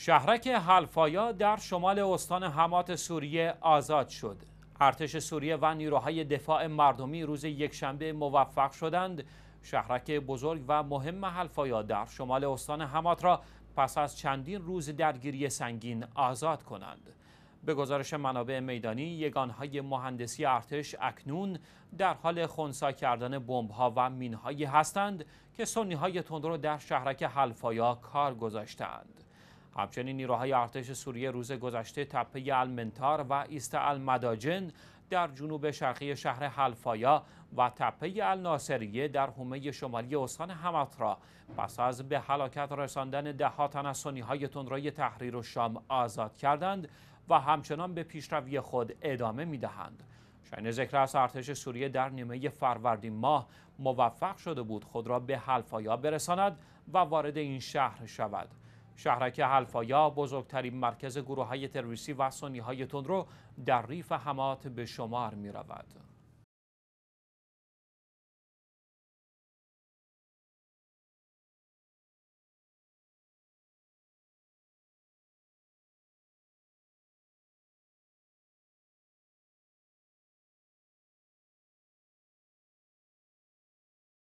شهرک حلفایا در شمال استان حمات سوریه آزاد شد. ارتش سوریه و نیروهای دفاع مردمی روز یکشنبه موفق شدند شهرک بزرگ و مهم حلفایا در شمال استان حمات را پس از چندین روز درگیری سنگین آزاد کنند. به گزارش منابع میدانی یگانهای مهندسی ارتش اکنون در حال خونسا کردن بمبها و مینهایی هستند که سنیهای تندرو در شهرک حلفایا کار گذاشتند. همچنین نیروهای ارتش سوریه روز گذشته تپه المنتار و ایست المداجن در جنوب شرقی شهر حلفایا و تپه الناصریه در حومه شمالی استان حمت را پس از به هلاکت رساندن ده تن از های تندروی تحریر و شام آزاد کردند و همچنان به پیشروی خود ادامه میدهند. شاین ذکر است ارتش سوریه در نیمه فروردین ماه موفق شده بود خود را به حلفایا برساند و وارد این شهر شود. شهرک حلفایا بزرگترین مرکز گروه های تروریستی و سنی های تندرو در ریف حمات به شمار می